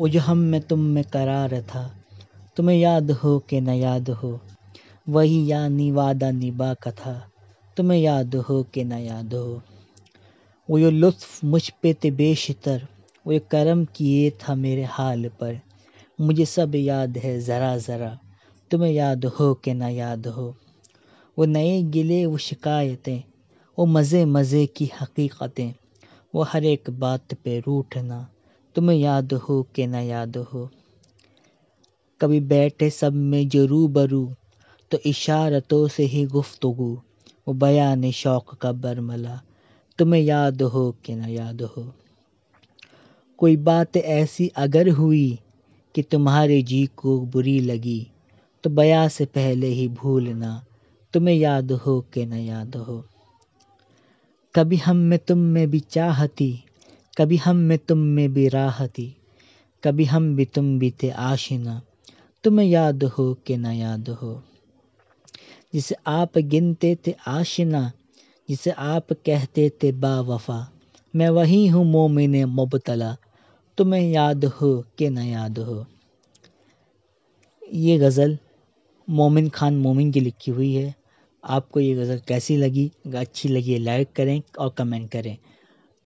उजहम में तुम में करार था तुम्हें याद हो कि न याद हो वही यानी वादा निबा का था तुम्हें याद हो कि न याद हो वो यो लुत्फ़ मुझ पे ते बेशतर वो ये करम किए था मेरे हाल पर मुझे सब याद है ज़रा ज़रा तुम्हें याद हो कि ना याद हो वो नए गिले वो शिकायतें वो मज़े मज़े की हकीक़तें वो हर एक बात पे रूठना तुम्हें याद हो के ना याद हो कभी बैठे सब में जो बरू तो इशारतों से ही गुफ्तगु वो बयान शौक का बरमला तुम्हें याद हो कि ना याद हो कोई बात ऐसी अगर हुई कि तुम्हारे जी को बुरी लगी तो बया से पहले ही भूलना तुम्हें याद हो कि ना याद हो कभी हम में तुम में भी चाहती कभी हम में तुम में भी राह थी कभी हम भी तुम भी थे आशिना तुम्हें याद हो कि ना याद हो जिसे आप गिनते थे आशिना जिसे आप कहते थे बावफा मैं वही हूँ मोमिन मुबतला तुम्हें याद हो कि ना याद हो ये गज़ल मोमिन खान मोमिन की लिखी हुई है आपको ये गज़ल कैसी लगी अगर अच्छी लगी लाइक करें और कमेंट करें